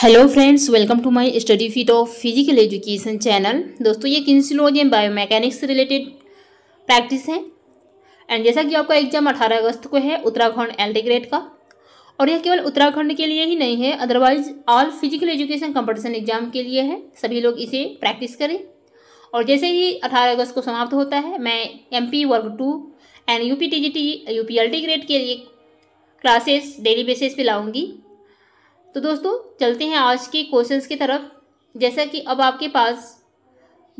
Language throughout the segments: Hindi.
hello friends welcome to my study feet of physical education channel दोस्तों ये किन्सिलोजी एंड बायोमैकेनिक्स से रिलेटेड प्रैक्टिस है एंड जैसा कि आपका एग्जाम 18 अगस्त को है उत्तराखंड एल ग्रेड का और यह केवल उत्तराखंड के लिए ही नहीं है otherwise all physical education competition exam के लिए है सभी लोग इसे प्रैक्टिस करें और जैसे ही अठारह अगस्त को समाप्त होता है मैं एम वर्ग two and U P grade के लिए क्लासेस डेली बेसिस पर लाऊँगी तो दोस्तों चलते हैं आज के क्वेश्चंस की तरफ जैसा कि अब आपके पास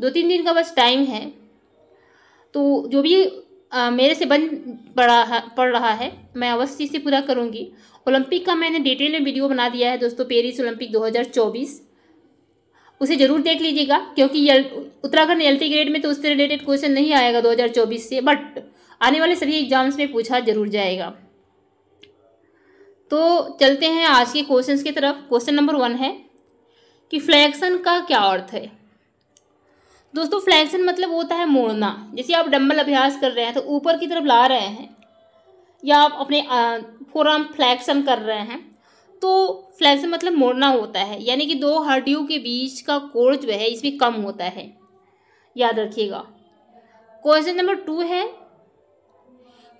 दो तीन दिन का बस टाइम है तो जो भी आ, मेरे से बन पड़ा है पड़ रहा है मैं अवश्य इसे पूरा करूँगी ओलंपिक का मैंने डिटेल में वीडियो बना दिया है दोस्तों पेरिस ओलंपिक 2024 उसे ज़रूर देख लीजिएगा क्योंकि उत्तराखंड एल ग्रेड में तो उससे रिलेटेड क्वेश्चन नहीं आएगा दो से बट आने वाले सभी एग्जाम्स में पूछा जरूर जाएगा तो चलते हैं आज के क्वेश्चन की तरफ क्वेश्चन नंबर वन है कि फ्लैक्सन का क्या अर्थ है दोस्तों फ्लैक्सन मतलब होता है मोड़ना जैसे आप डम्बल अभ्यास कर रहे हैं तो ऊपर की तरफ ला रहे हैं या आप अपने फोराम फ्लैक्सन कर रहे हैं तो फ्लैक्सन मतलब मोड़ना होता है यानी कि दो हड्डियों के बीच का कोड़ जो है इसमें कम होता है याद रखिएगा क्वेश्चन नंबर टू है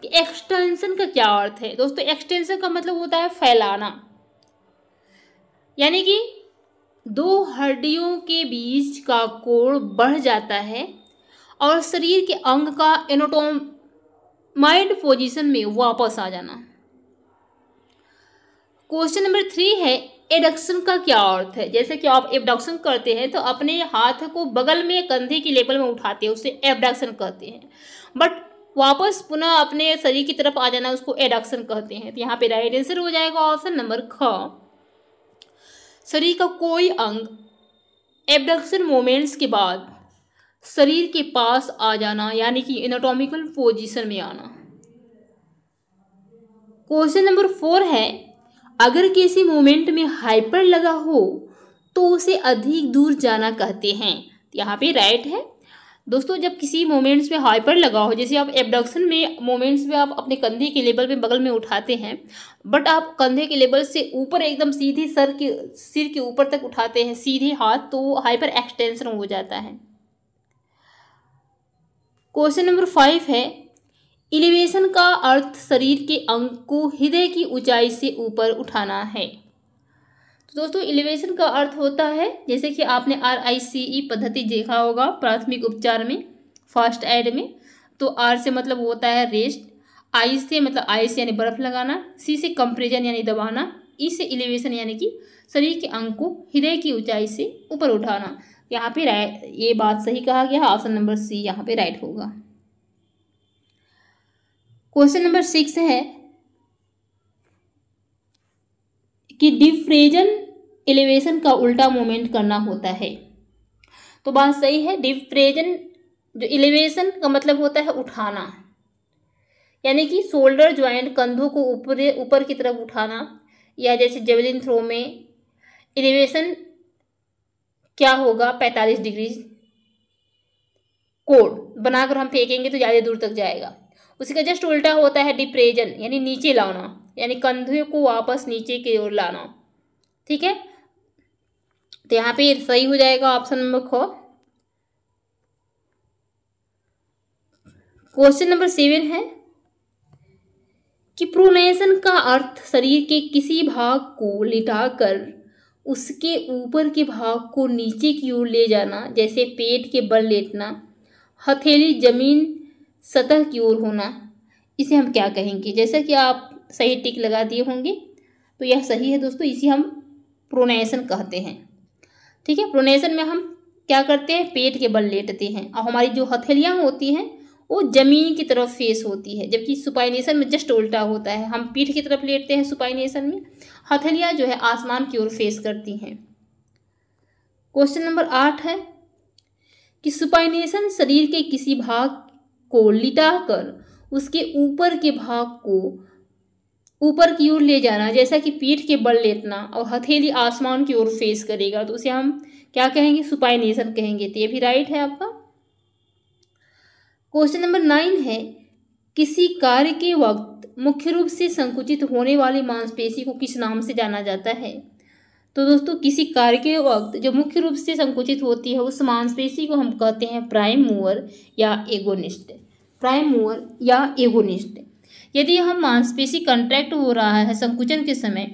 कि एक्सटेंशन का क्या अर्थ है दोस्तों एक्सटेंशन का मतलब होता है फैलाना यानी कि दो हड्डियों के बीच का कोण बढ़ जाता है और शरीर के अंग का माइंड पोजीशन में वापस आ जाना क्वेश्चन नंबर थ्री है एडक्शन का क्या अर्थ है जैसे कि आप एबडक्शन करते हैं तो अपने हाथ को बगल में कंधे की लेवल में उठाते हैं उसे एबडक्शन कहते हैं बट वापस पुनः अपने शरीर की तरफ आ जाना उसको एडक्शन कहते हैं तो यहाँ पे राइट आंसर हो जाएगा ऑप्शन नंबर ख शरीर का कोई अंग एबडक्शन मोमेंट्स के बाद शरीर के पास आ जाना यानी कि एनाटॉमिकल पोजीशन में आना क्वेश्चन नंबर फोर है अगर किसी मोमेंट में हाइपर लगा हो तो उसे अधिक दूर जाना कहते हैं तो यहाँ पे राइट है दोस्तों जब किसी मोमेंट्स में हाइपर लगा हो जैसे आप एबडक्शन में मोमेंट्स में आप अपने कंधे के लेवल पे बगल में उठाते हैं बट आप कंधे के लेवल से ऊपर एकदम सीधे सर के सिर के ऊपर तक उठाते हैं सीधे हाथ तो हाइपर एक्सटेंशन हो जाता है क्वेश्चन नंबर फाइव है इलिवेशन का अर्थ शरीर के अंग को हृदय की ऊंचाई से ऊपर उठाना है तो दोस्तों इलेवेशन का अर्थ होता है जैसे कि आपने आर आई सी ई पद्धति देखा होगा प्राथमिक उपचार में फर्स्ट एड में तो आर से मतलब होता है रेस्ट आई से मतलब आइस यानी बर्फ लगाना सी से कंप्रेजन यानी दबाना ई e से एलिवेशन यानी कि शरीर के अंग को हृदय की ऊंचाई से ऊपर उठाना यहाँ पे राइट ये बात सही कहा गया ऑप्शन नंबर सी यहाँ पे राइट होगा क्वेश्चन नंबर सिक्स है कि डिफ्रेजन एलिवेशन का उल्टा मूवमेंट करना होता है तो बात सही है डिप्रेजन जो एलिवेशन का मतलब होता है उठाना यानी कि शोल्डर ज्वाइंट कंधों को ऊपर ऊपर की तरफ उठाना या जैसे जेवलिन थ्रो में एलिवेशन क्या होगा पैंतालीस डिग्री कोड बनाकर हम फेंकेंगे तो ज़्यादा दूर तक जाएगा उसी का जस्ट उल्टा होता है डिप्रेजन यानी नीचे लाना यानी कंधे को वापस नीचे की ओर लाना ठीक है तो यहाँ पे सही हो जाएगा ऑप्शन नंबर खो क्वेश्चन नंबर सेवन है कि प्रोनेशन का अर्थ शरीर के किसी भाग को लिटाकर उसके ऊपर के भाग को नीचे की ओर ले जाना जैसे पेट के बल लेटना हथेली जमीन सतह की ओर होना इसे हम क्या कहेंगे जैसा कि आप सही टिक लगा दिए होंगे तो यह सही है दोस्तों इसे हम प्रोनाइसन कहते हैं ठीक है प्रोनेशन में हम क्या करते हैं पेट के बल लेटते हैं और हमारी जो हथेलियाँ होती हैं वो जमीन की तरफ फेस होती है जबकि सुपाइनेशन में जस्ट उल्टा होता है हम पीठ की तरफ लेटते हैं सुपाइनेशन में हथेलियाँ जो है आसमान की ओर फेस करती हैं क्वेश्चन नंबर आठ है कि सुपाइनेशन शरीर के किसी भाग को लिटाकर उसके ऊपर के भाग को ऊपर की ओर ले जाना जैसा कि पीठ के बल लेटना और हथेली आसमान की ओर फेस करेगा तो उसे हम क्या कहेंगे सुपाइनेशन कहेंगे तो ये भी राइट है आपका क्वेश्चन नंबर नाइन है किसी कार्य के वक्त मुख्य रूप से संकुचित होने वाली मांसपेशी को किस नाम से जाना जाता है तो दोस्तों किसी कार्य के वक्त जो मुख्य रूप से संकुचित होती है उस मांसपेशी को हम कहते हैं प्राइम मूवर या एगोनिस्ट प्राइम मूवर या एगोनिस्ट यदि हम मांसपेशी कंट्रैक्ट हो रहा है संकुचन के समय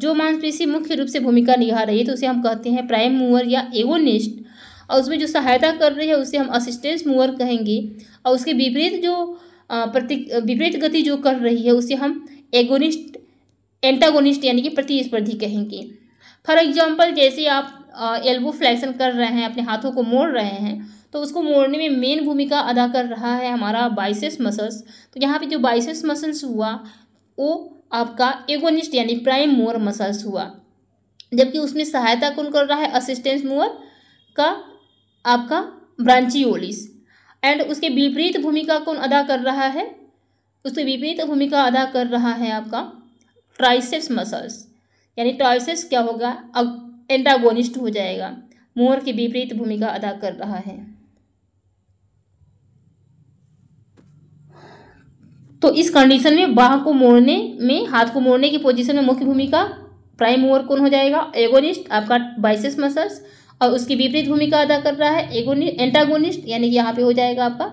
जो मांसपेशी मुख्य रूप से भूमिका निभा रही है तो उसे हम कहते हैं प्राइम मूवर या एगोनिस्ट और उसमें जो सहायता कर रही है उसे हम असिस्टेंस मूवर कहेंगे और उसके विपरीत जो प्रति विपरीत गति जो कर रही है उसे हम एगोनिस्ट एंटागोनिस्ट यानी कि प्रतिस्पर्धी कहेंगे फॉर एग्जाम्पल जैसे आप एल्बो फ्लैक्शन कर रहे हैं अपने हाथों को मोड़ रहे हैं तो उसको मोड़ने में मेन भूमिका अदा कर रहा है हमारा बाइसेस मसल्स तो यहाँ पे जो बाइसेस मसल्स हुआ वो आपका एगोनिस्ट यानी प्राइम मोअर मसल्स हुआ जबकि उसमें सहायता कौन कर रहा है असिस्टेंस मोअर का आपका ब्रांचियोलिस एंड उसके विपरीत भूमिका कौन अदा कर रहा है उसके विपरीत भूमिका अदा कर रहा है आपका ट्राइसेस मसल्स यानी ट्राइसेस क्या होगा एंटागोनिस्ट हो जाएगा मोर की विपरीत भूमिका अदा कर रहा है तो इस कंडीशन में बाह को मोड़ने में हाथ को मोड़ने की पोजीशन में मुख्य भूमिका प्राइम मूवर कौन हो जाएगा एगोनिस्ट आपका बाइसेस मसल्स और उसकी विपरीत भूमिका अदा कर रहा है एगोनिस्ट एंटागोनिस्ट यानी कि यहाँ पे हो जाएगा आपका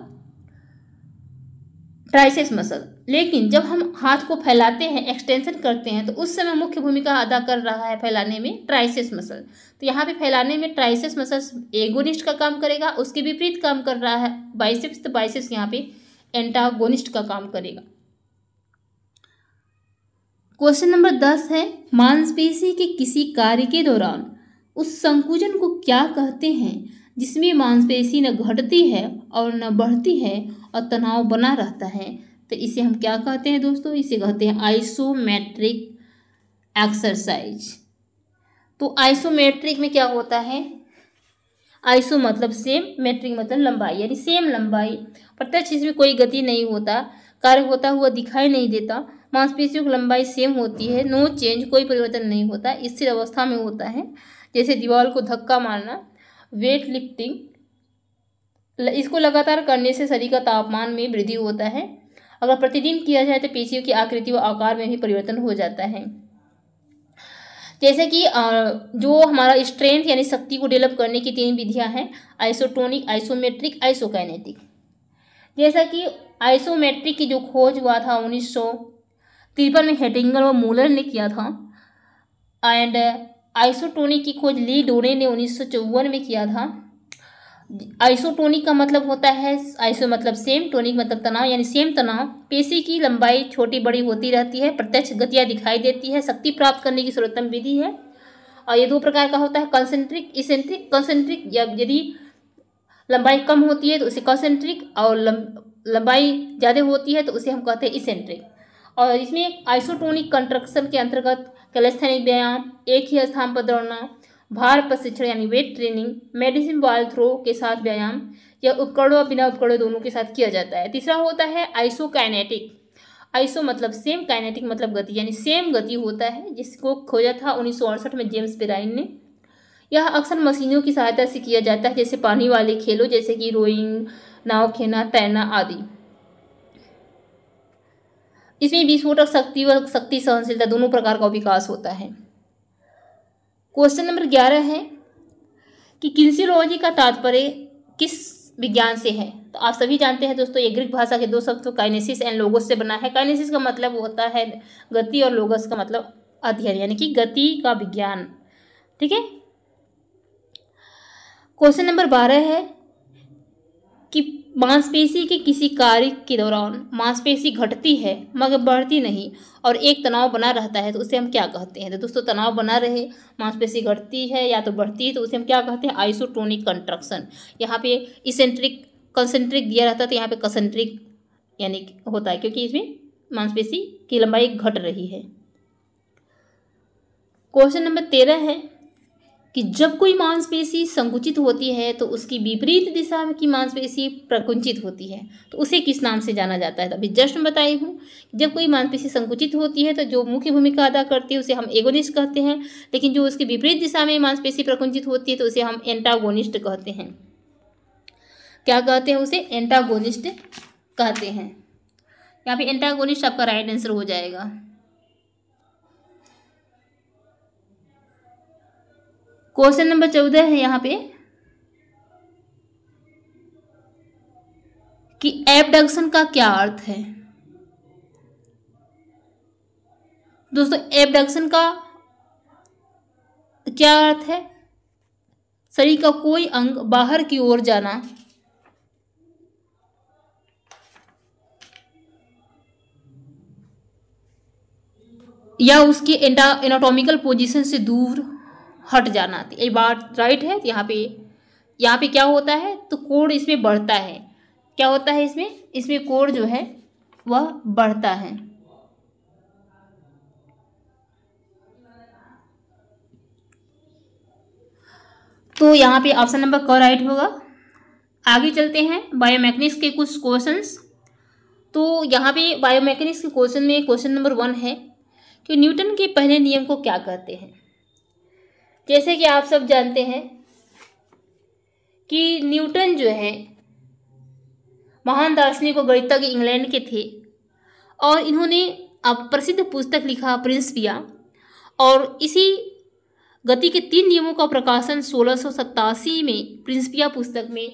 ट्राइसेस मसल लेकिन जब हम हाथ को फैलाते हैं एक्सटेंशन करते हैं तो उस समय मुख्य भूमिका अदा कर रहा है फैलाने में ट्राइसेस मसल तो यहाँ पे फैलाने में ट्राइसेस मसल एगोनिस्ट का काम करेगा उसके विपरीत काम कर रहा है बाइसेप्स तो बाइसेप्स यहाँ पे एंटागोनिस्ट का काम करेगा क्वेश्चन नंबर दस है मांसपेशी के किसी कार्य के दौरान उस संकुचन को क्या कहते हैं जिसमें मांसपेशी न घटती है और न बढ़ती है और तनाव बना रहता है तो इसे हम क्या कहते हैं दोस्तों इसे कहते हैं आइसोमेट्रिक एक्सरसाइज तो आइसोमेट्रिक में क्या होता है आइसो मतलब सेम मेट्रिक मतलब लंबाई यानी सेम लंबाई प्रत्यक्ष इसमें कोई गति नहीं होता कार्य होता हुआ दिखाई नहीं देता मांसपेशियों की लंबाई सेम होती है नो चेंज कोई परिवर्तन नहीं होता स्थिर अवस्था में होता है जैसे दीवार को धक्का मारना वेट लिफ्टिंग इसको लगातार करने से शरीर का तापमान में वृद्धि होता है अगर प्रतिदिन किया जाए तो पेशियों की आकृति व आकार में भी परिवर्तन हो जाता है जैसे कि जो हमारा स्ट्रेंथ यानी शक्ति को डेवलप करने की तीन विधियां हैं आइसोटोनिक आइसोमेट्रिक आइसोकाइनेटिक जैसा कि आइसोमेट्रिक की जो खोज हुआ था उन्नीस सौ तिरपन में हेडिंगर और मूलर ने किया था एंड आइसोटोनिक की खोज ली डोरे ने उन्नीस में किया था आइसोटोनिक का मतलब होता है आइसो मतलब सेम टोनिक मतलब तनाव यानी सेम तनाव पेशी की लंबाई छोटी बड़ी होती रहती है प्रत्यक्ष गतियाँ दिखाई देती है शक्ति प्राप्त करने की सर्वोत्तम विधि है और ये दो प्रकार का होता है कंसेंट्रिक इसेंट्रिक कंसेंट्रिक यदि लंबाई कम होती है तो उसे कंसेंट्रिक और लंबाई ज़्यादा होती है तो उसे हम कहते हैं इसेंट्रिक और इसमें आइसोटोनिक कंट्रक्शन के अंतर्गत कैलेस्थेनिक व्यायाम एक ही स्थान पर दौड़ना भार प्रशिक्षण यानी weight training medicine ball throw के साथ व्यायाम या उपकरणों और बिना उपकरणों दोनों के साथ किया जाता है तीसरा होता है आइसोकाइनेटिक आइसो मतलब सेम काइनेटिक मतलब गति यानी सेम गति होता है जिसको खोजा था उन्नीस में जेम्स पेराइन ने यह अक्सर मशीनों की सहायता से किया जाता है जैसे पानी वाले खेलों जैसे कि रोइंग नाव खेना तैरना आदि इसमें विस्फोटक शक्ति व शक्ति सहनशीलता दोनों प्रकार का विकास होता है क्वेश्चन नंबर ग्यारह है कि किन्सियोलॉजी का तात्पर्य किस विज्ञान से है तो आप सभी जानते हैं दोस्तों ये ग्रीक भाषा के दो शब्द काइनेसिस एंड लोगोस से बना है काइनेसिस का मतलब होता है गति और लोगस का मतलब अध्ययन यानी कि गति का विज्ञान ठीक है क्वेश्चन नंबर बारह है कि मांसपेशी के किसी कार्य के दौरान मांसपेशी घटती है मगर बढ़ती नहीं और एक तनाव बना रहता है तो उसे हम क्या कहते हैं तो दोस्तों तनाव बना रहे मांसपेशी घटती है या तो बढ़ती है तो उसे हम क्या कहते हैं आइसोटोनिक कंट्रक्शन यहाँ पे इसेंट्रिक कंसेंट्रिक दिया रहता है तो यहाँ पे कंसेंट्रिक यानी होता है क्योंकि इसमें मांसपेशी की लंबाई घट रही है क्वेश्चन नंबर तेरह है कि जब कोई मांसपेशी संकुचित होती है तो उसकी विपरीत दिशा की मांसपेशी प्रकुंचित होती है तो उसे किस नाम से जाना जाता है तो अभी जस्ट बताई हूँ जब कोई मांसपेशी संकुचित होती है तो जो मुख्य भूमिका अदा करती है उसे हम एगोनिस्ट कहते हैं लेकिन जो उसकी विपरीत दिशा में मांसपेशी प्रकुंचित होती है तो उसे हम एंटागोनिस्ट कहते हैं क्या कहते हैं उसे एंटागोनिस्ट कहते हैं यहाँ पे एंटागोनिस्ट आपका राइट आंसर हो जाएगा क्वेश्चन नंबर चौदह है यहाँ पे कि एबडक्शन का क्या अर्थ है दोस्तों एबडक्शन का क्या अर्थ है शरीर का कोई अंग बाहर की ओर जाना या उसके एनाटॉमिकल पोजीशन से दूर हट जाना ये बात राइट है तो यहाँ पे यहाँ पे क्या होता है तो कोण इसमें बढ़ता है क्या होता है इसमें इसमें कोण जो है वह बढ़ता है तो यहाँ पे ऑप्शन नंबर क राइट होगा आगे चलते हैं बायोमैकेनिक्स के कुछ क्वेश्चंस तो यहाँ पे बायोमेकेनिक्स के क्वेश्चन में क्वेश्चन नंबर वन है कि न्यूटन के पहले नियम को क्या कहते हैं जैसे कि आप सब जानते हैं कि न्यूटन जो है महान दार्शनिक और गणितज्ञ इंग्लैंड के थे और इन्होंने अब प्रसिद्ध पुस्तक लिखा प्रिंसपिया और इसी गति के तीन नियमों का प्रकाशन सोलह में प्रिंसपिया पुस्तक में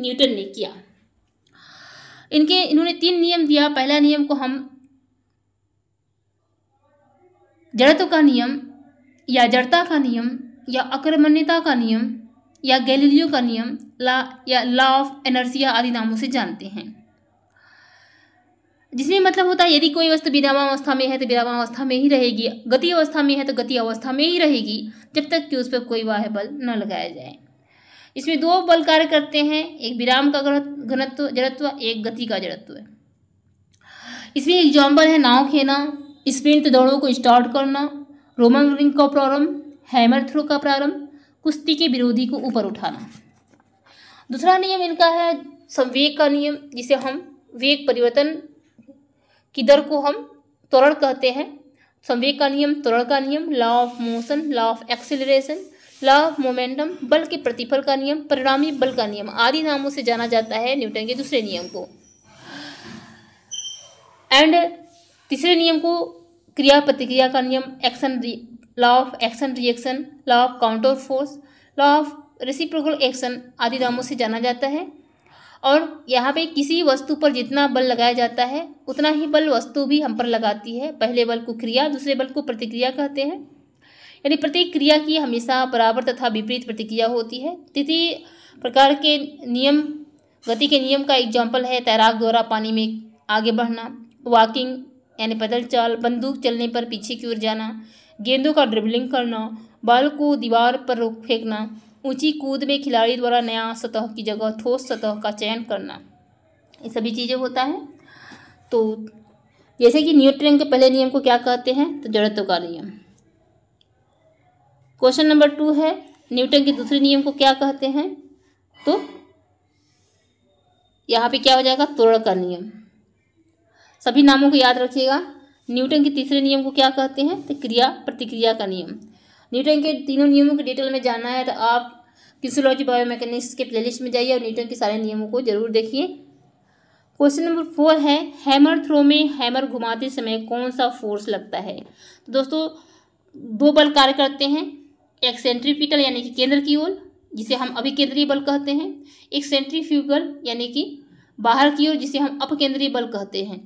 न्यूटन ने किया इनके इन्होंने तीन नियम दिया पहला नियम को हम जड़त्व का नियम या जड़ता का नियम या अक्रमण्यता का नियम या गैलीलियो का नियम ला या लॉ ऑफ एनर्सिया आदि नामों से जानते हैं जिसमें मतलब होता है यदि कोई वस्तु विरामावस्था में है तो विरामावस्था में ही रहेगी गति अवस्था में है तो गति अवस्था में ही रहेगी जब तक कि उस पर कोई वाह बल न लगाया जाए इसमें दो बल कार्य करते हैं एक विराम का घनत्व जड़त्व एक गति का जड़त्व इसमें एग्जाम्पल है नाव खेना स्प्रिंट तो दौड़ों को स्टार्ट करना रोमन रिंग का प्रारंभ हैमर थ्रो का प्रारंभ कुश्ती के विरोधी को ऊपर उठाना दूसरा नियम इनका है संवेग का नियम जिसे हम वेग परिवर्तन की दर को हम त्वरण कहते हैं संवेग का नियम त्वरण का नियम law of motion law of acceleration law of momentum बल के प्रतिफल का नियम परिणामी बल का नियम आदि नामों से जाना जाता है न्यूटन के दूसरे नियम को एंड तीसरे नियम को क्रिया प्रतिक्रिया का नियम action law of action reaction law of counter force law of reciprocal action आदि नामों से जाना जाता है और यहाँ पे किसी वस्तु पर जितना बल लगाया जाता है उतना ही बल वस्तु भी हम पर लगाती है पहले बल को क्रिया दूसरे बल को प्रतिक्रिया कहते हैं यानी प्रत्येक क्रिया की हमेशा बराबर तथा विपरीत प्रतिक्रिया होती है तृतीय प्रकार के नियम गति के नियम का एग्जाम्पल है तैराक द्वारा पानी में आगे बढ़ना वॉकिंग यानी पैदल चाल बंदूक चलने पर पीछे की ओर जाना गेंदों का ड्रिबलिंग करना बाल को दीवार पर रोक फेंकना ऊंची कूद में खिलाड़ी द्वारा नया सतह की जगह ठोस सतह का चयन करना ये सभी चीज़ें होता है तो जैसे कि न्यूटन के पहले नियम को क्या कहते हैं तो जड़त्व का नियम क्वेश्चन नंबर टू है न्यूटन के दूसरे नियम को क्या कहते हैं तो यहाँ पे क्या हो जाएगा तोड़ का नियम सभी नामों को याद रखिएगा न्यूटन के तीसरे नियम को क्या कहते हैं तो क्रिया प्रतिक्रिया का नियम न्यूटन के तीनों नियमों के डिटेल में जानना है तो आप फिजियोलॉजी बायोमैकेनिक्स के प्लेलिस्ट में जाइए और न्यूटन के सारे नियमों को जरूर देखिए क्वेश्चन नंबर फोर है हैमर थ्रो में हैमर घुमाते समय कौन सा फोर्स लगता है तो दोस्तों दो बल कार्य करते हैं एक सेंट्रीपिटल यानी कि केंद्र की ओर जिसे हम अभिकेंद्रीय बल कहते हैं एक सेंट्रीफ्यूगल यानी कि बाहर की ओर जिसे हम अपकेंद्रीय बल कहते हैं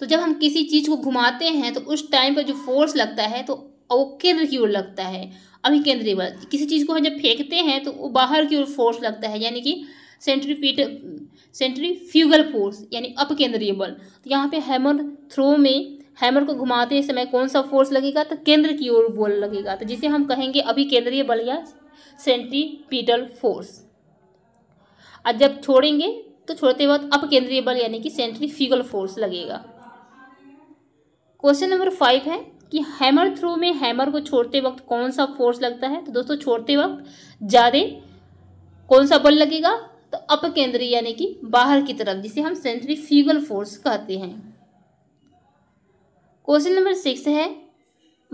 तो जब हम किसी चीज़ को घुमाते हैं तो उस टाइम पर जो फोर्स लगता है तो वो केंद्र की ओर लगता है अभिकेंद्रीय बल किसी चीज़ को हम जब फेंकते हैं तो वो बाहर की ओर फोर्स लगता है यानी कि सेंट्रीपीट सेंट्री फ्यूगल फोर्स यानी अपकेंद्रीय बल तो यहाँ पे हैमर थ्रो में हैमर को घुमाते समय कौन सा फोर्स लगेगा तो केंद्र की ओर बल लगेगा तो जिसे हम कहेंगे अभी केंद्रीय बल या सेंट्रीपीटल फोर्स और जब छोड़ेंगे तो छोड़ते वक्त अपकेंद्रीय बल यानी कि सेंट्रीफ्यूगल फोर्स लगेगा क्वेश्चन नंबर फाइव है कि हैमर थ्रो में हैमर को छोड़ते वक्त कौन सा फोर्स लगता है तो दोस्तों छोड़ते वक्त ज़्यादा कौन सा बल लगेगा तो अपकेंद्रीय यानी कि बाहर की तरफ जिसे हम सेंट्रीफ्यूगल फोर्स कहते हैं क्वेश्चन नंबर सिक्स है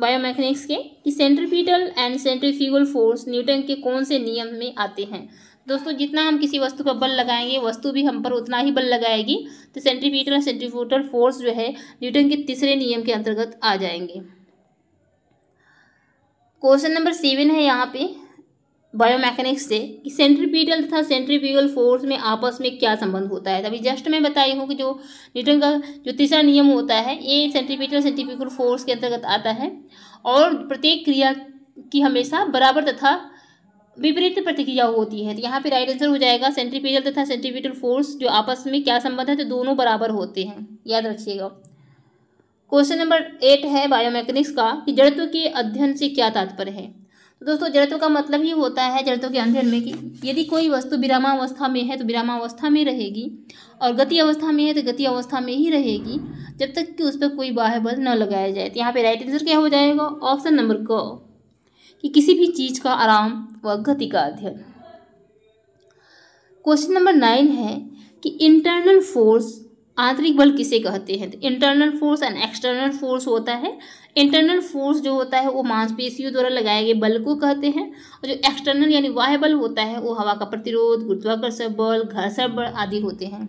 बायोमैकेनिक्स के कि centripetal and centrifugal force Newton के कौन से नियम में आते हैं दोस्तों जितना हम किसी वस्तु पर बल लगाएंगे वस्तु भी हम पर उतना ही बल लगाएगी तो सेंट्रीपीटल और सेंट्रीफ्यूटल फोर्स जो है न्यूटन के तीसरे नियम के अंतर्गत आ जाएंगे क्वेश्चन नंबर सेवन है यहाँ पे बायोमैकेनिक्स से कि सेंट्रीपीटल तथा सेंट्रीफ्यूगल फोर्स में आपस में क्या संबंध होता है अभी जस्ट मैं बताई हूँ कि जो न्यूटन का जो तीसरा नियम होता है ये सेंट्रीपीटल सेंट्रीफ्यूगल फोर्स के अंतर्गत आता है और प्रत्येक क्रिया की हमेशा बराबर तथा विपरीत प्रतिक्रिया होती है तो यहाँ पे राइट आंसर हो जाएगा सेंट्रीपेजल तथा सेंट्रीपेटल फोर्स जो आपस में क्या संबंध है तो दोनों बराबर होते हैं याद रखिएगा क्वेश्चन नंबर एट है बायोमैकेनिक्स का कि जड़त्व के अध्ययन से क्या तात्पर्य है तो दोस्तों जड़त्व का मतलब ही होता है जड़त्व के अध्ययन में कि यदि कोई वस्तु विरामावस्था में है तो विरामावस्था में रहेगी और गति अवस्था में है तो गति अवस्था में ही रहेगी जब तक कि उस पर कोई बाह्य बल न लगाया जाए तो यहाँ पे राइट आंसर क्या हो जाएगा ऑप्शन नंबर क कि किसी भी चीज़ का आराम व गति का अध्ययन क्वेश्चन नंबर नाइन है कि इंटरनल फोर्स आंतरिक बल किसे कहते हैं तो internal force and external force होता है इंटरनल फोर्स जो होता है वो मांसपेशियों द्वारा लगाए गए बल को कहते हैं और जो एक्सटर्नल यानी वाह्य बल होता है वो हवा का प्रतिरोध गुरुत्वाकर्षण बल घर्षण बल आदि होते हैं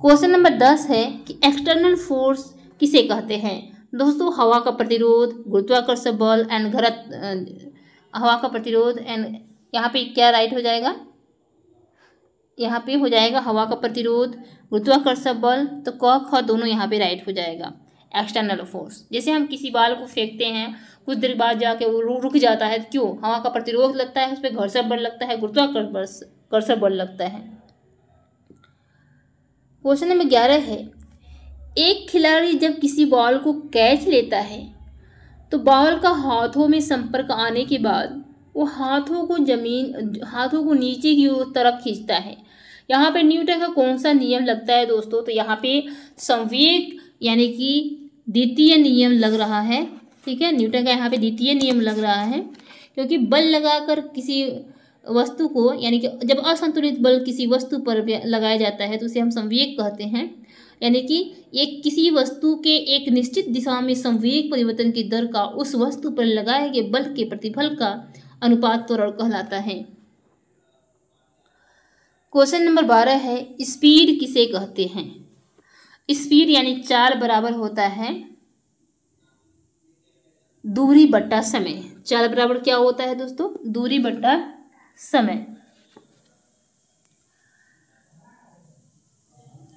क्वेश्चन नंबर दस है कि एक्सटर्नल फोर्स किसे कहते हैं दोस्तों हवा का प्रतिरोध गुरुत्वाकर्षण बल एंड घर हवा का प्रतिरोध एंड यहाँ पे क्या राइट हो जाएगा यहाँ पे हो जाएगा हवा का प्रतिरोध गुरुत्वाकर्षण बल तो क ख दोनों यहाँ पे राइट हो जाएगा एक्सटर्नल फोर्स जैसे हम किसी बाल को फेंकते हैं कुछ देर बाद जाके वो रुक जाता है क्यों हवा का प्रतिरोध लगता है उस पर घर्षण बल लगता है गुरुत्वाकर्षण बल लगता है क्वेश्चन नंबर ग्यारह है एक खिलाड़ी जब किसी बॉल को कैच लेता है तो बॉल का हाथों में संपर्क आने के बाद वो हाथों को जमीन हाथों को नीचे की तरफ खींचता है यहाँ पे न्यूटन का कौन सा नियम लगता है दोस्तों तो यहाँ पे संवेग यानी कि द्वितीय नियम लग रहा है ठीक है न्यूटन का यहाँ पे द्वितीय नियम लग रहा है क्योंकि बल लगाकर किसी वस्तु को यानी कि जब असंतुलित बल किसी वस्तु पर लगाया जाता है तो उसे हम संवेग कहते हैं यानी कि एक किसी वस्तु के एक निश्चित दिशा में संवेग परिवर्तन की दर का उस वस्तु पर लगाए गए बल के प्रतिफल का अनुपात त्वरण कहलाता है क्वेश्चन नंबर बारह है स्पीड किसे कहते हैं स्पीड यानी चाल बराबर होता है दूरी बट्टा समय चाल बराबर क्या होता है दोस्तों दूरी बट्टा समय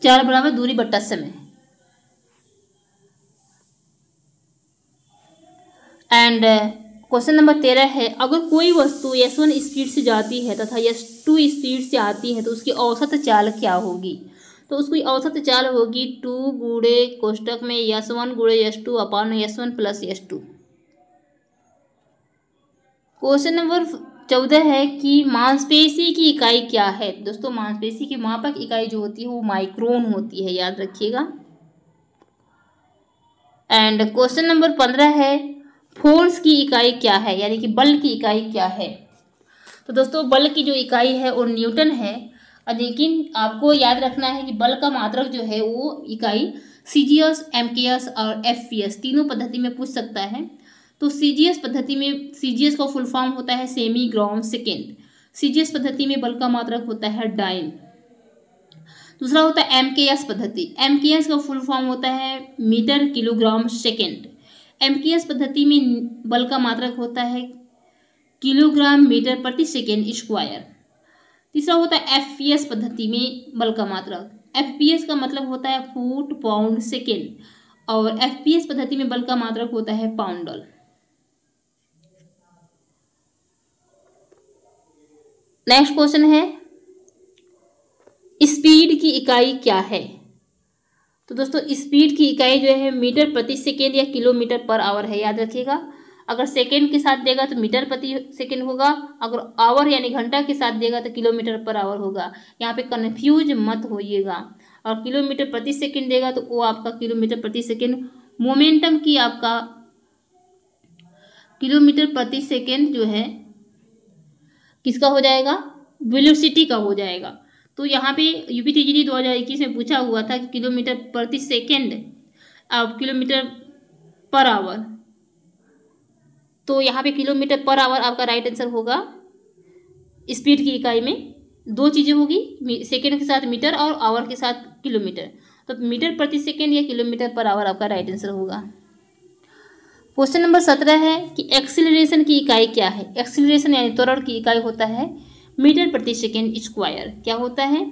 चार बराबर दूरी बट्टा समय एंड क्वेश्चन नंबर तेरह है अगर कोई वस्तु यस वन स्पीड से जाती है तथा यस टू स्पीड से आती है तो उसकी औसत चाल क्या होगी तो उसकी औसत चाल होगी टू गुड़े कोष्टक में यस वन गुड़े S two upon S one plus S two question number चौदह है कि मांसपेशी की इकाई क्या है दोस्तों मांसपेशी की मापक इकाई जो होती है वो माइक्रोन होती है याद रखिएगा एंड क्वेश्चन नंबर पंद्रह है फोर्स की इकाई क्या है यानी कि बल की इकाई क्या है तो दोस्तों बल की जो इकाई है वो न्यूटन है लेकिन आपको याद रखना है कि बल का मात्रक जो है वो इकाई C G S M K S और एफ पी एस तीनों पद्धति में पूछ सकता है तो सी पद्धति में सी का फुल फॉर्म होता है सेमी ग्राम सेकेंड सी पद्धति में बल का मात्रक होता है डाइन दूसरा होता है एम के एस पद्धति एम के एस का फुल फॉर्म होता है metre kilogram second M K S पद्धति में बल का मात्रक होता है किलोग्राम मीटर प्रति सेकेंड स्क्वायर तीसरा होता है एफ पी एस पद्धति में बल का मात्रक एफ पी एस का मतलब होता है फूट पाउंड सेकेंड और एफ पी एस पद्धति में बल का मात्रक होता है पाउंडल नेक्स्ट क्वेश्चन है स्पीड की इकाई क्या है तो दोस्तों स्पीड की इकाई जो है मीटर प्रति सेकेंड या किलोमीटर पर आवर है याद रखिएगा अगर सेकेंड के साथ देगा तो मीटर प्रति सेकेंड होगा अगर आवर यानी घंटा के साथ देगा तो किलोमीटर पर आवर होगा यहाँ पे कन्फ्यूज मत होइएगा और किलोमीटर प्रति सेकेंड देगा तो वो आपका किलोमीटर प्रति सेकेंड मोमेंटम की आपका किलोमीटर प्रति सेकेंड जो है किसका हो जाएगा वेलोसिटी का हो जाएगा तो यहाँ पे यूपी टीजीडी 2021 में पूछा हुआ था कि किलोमीटर प्रति सेकेंड अब किलोमीटर पर आवर तो यहाँ पे किलोमीटर पर आवर आपका राइट आंसर होगा स्पीड की इकाई में दो चीज़ें होगी सेकेंड के साथ मीटर और आवर के साथ किलोमीटर तो मीटर प्रति सेकेंड या किलोमीटर पर आवर आपका राइट आंसर होगा क्वेश्चन नंबर सत्रह है कि एक्सिलेशन की इकाई क्या है एक्सिलेशन यानी त्वरण की इकाई होता है मीटर प्रति सेकेंड स्क्वायर क्या होता है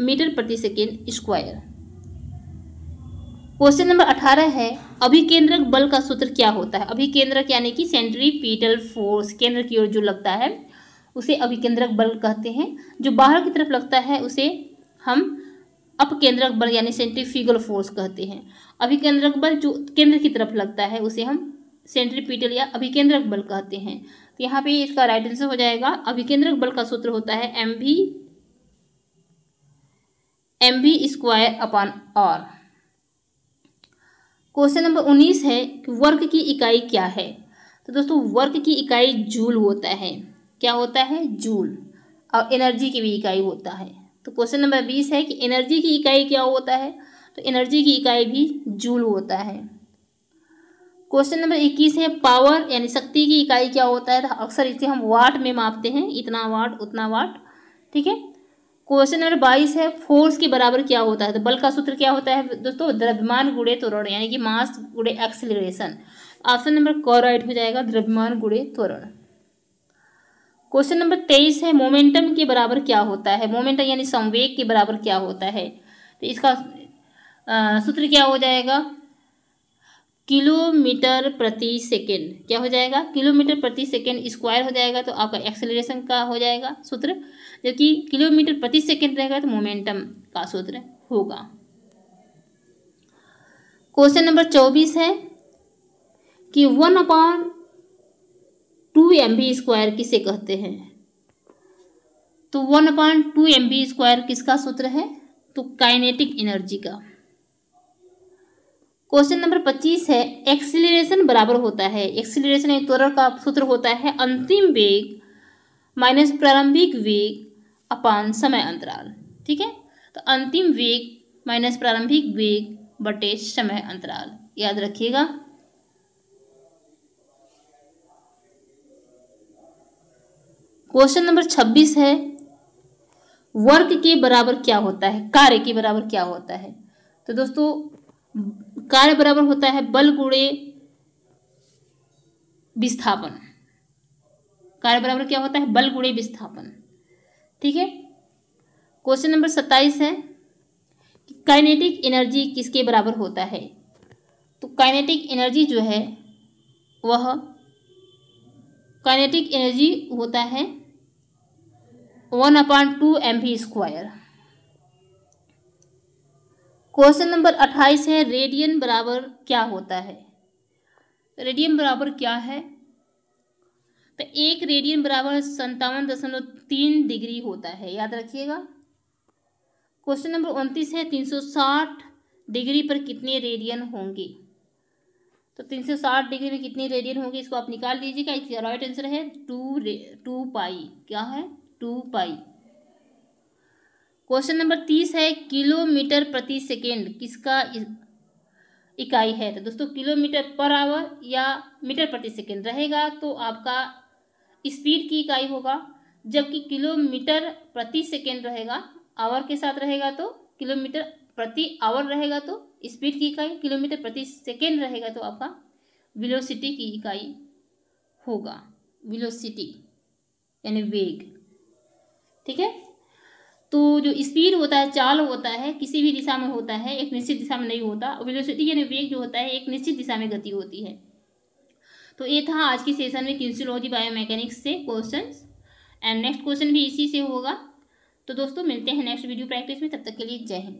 मीटर प्रति सेकेंड स्क्वायर क्वेश्चन नंबर अठारह है अभिकेंद्रक बल का सूत्र क्या होता है अभिकेंद्रक यानी कि पीटल फोर्स केंद्र की ओर जो लगता है उसे अभिकेंद्रक बल कहते हैं जो बाहर की तरफ लगता है उसे हम अपकेंद्रक बल यानी सेंट्रीफ्यूगल फोर्स कहते हैं अभिकेंद्रक बल जो केंद्र की तरफ लगता है उसे हम सेंट्रीपिटल या अभिकेंद्रक बल कहते हैं तो यहाँ पे इसका राइट आंसर हो जाएगा अभिकेंद्रक बल का सूत्र होता है एम भी एम भी स्क्वायर अपॉन और क्वेश्चन नंबर उन्नीस है कि वर्क की इकाई क्या है तो दोस्तों वर्क की इकाई जूल होता है क्या होता है जूल और एनर्जी की भी इकाई होता है तो क्वेश्चन नंबर बीस है कि एनर्जी की इकाई क्या होता है तो एनर्जी की इकाई भी जूल होता है क्वेश्चन नंबर इक्कीस है पावर यानी शक्ति की इकाई क्या होता है तो अक्सर इसे हम वाट में मापते हैं इतना वाट उतना वाट ठीक है क्वेश्चन नंबर बाईस है फोर्स के बराबर क्या होता है तो बल का सूत्र क्या होता है दोस्तों द्रव्यमान गुड़े त्वरण यानी कि मास गुड़े एक्सिलेशन ऑप्शन नंबर क राइट हो जाएगा द्रव्यमान गुड़े त्वरण क्वेश्चन नंबर तेईस है मोमेंटम के बराबर क्या होता है मोमेंटम यानी संवेग के बराबर क्या होता है तो इसका सूत्र क्या हो जाएगा किलोमीटर प्रति सेकेंड क्या हो जाएगा किलोमीटर प्रति सेकेंड स्क्वायर हो जाएगा तो आपका एक्सेलरेशन का हो जाएगा सूत्र जबकि किलोमीटर प्रति सेकेंड रहेगा तो मोमेंटम का सूत्र होगा क्वेश्चन नंबर चौबीस है कि one upon two M B square किसे कहते हैं तो one upon two M B square किसका सूत्र है तो काइनेटिक एनर्जी का क्वेश्चन नंबर पच्चीस है एक्सीलरेशन बराबर होता है एक्सीलरेशन एक त्वरण का सूत्र होता है अंतिम वेग माइनस प्रारंभिक वेग अपान समय अंतराल ठीक है तो अंतिम वेग माइनस प्रारंभिक वेग बटे समय अंतराल याद रखिएगा क्वेश्चन नंबर छब्बीस है वर्क के बराबर क्या होता है कार्य के बराबर क्या होता है तो दोस्तों कार्य बराबर होता है बल गुणे विस्थापन कार्य बराबर क्या होता है बल गुणे विस्थापन ठीक है क्वेश्चन नंबर सत्ताईस है काइनेटिक एनर्जी किसके बराबर होता है तो काइनेटिक एनर्जी जो है वह काइनेटिक एनर्जी होता है one upon two M V square question number अट्ठाईस है रेडियन बराबर क्या होता है रेडियन बराबर क्या है तो एक रेडियन बराबर संतावन दशमलव तीन डिग्री होता है याद रखिएगा क्वेश्चन नंबर उनतीस है तीन सौ साठ डिग्री पर कितने रेडियन होंगे तो तीन सौ साठ डिग्री में कितने रेडियन होंगे इसको आप निकाल लीजिएगा इसका राइट आंसर है टू टू पाई क्या है टू पाई क्वेश्चन नंबर तीस है किलोमीटर प्रति सेकेंड किसका इकाई है तो दोस्तों किलोमीटर पर आवर या मीटर प्रति सेकेंड रहेगा तो आपका स्पीड की इकाई होगा जबकि किलोमीटर प्रति सेकेंड रहेगा आवर के साथ रहेगा तो किलोमीटर प्रति आवर रहेगा तो स्पीड की इकाई किलोमीटर प्रति सेकेंड रहेगा तो आपका विलोसिटी की इकाई होगा विलोसिटी यानी वेग ठीक है तो जो स्पीड होता है चाल होता है किसी भी दिशा में होता है एक निश्चित दिशा में नहीं होता वेलोसिटी यानी वेग जो होता है एक निश्चित दिशा में गति होती है तो ये था आज के सेशन में किन्सियोलॉजी बायोमैकेनिक्स से क्वेश्चन एंड नेक्स्ट क्वेश्चन भी इसी से होगा तो दोस्तों मिलते हैं नेक्स्ट वीडियो प्रैक्टिस में तब तक के लिए जय हिंद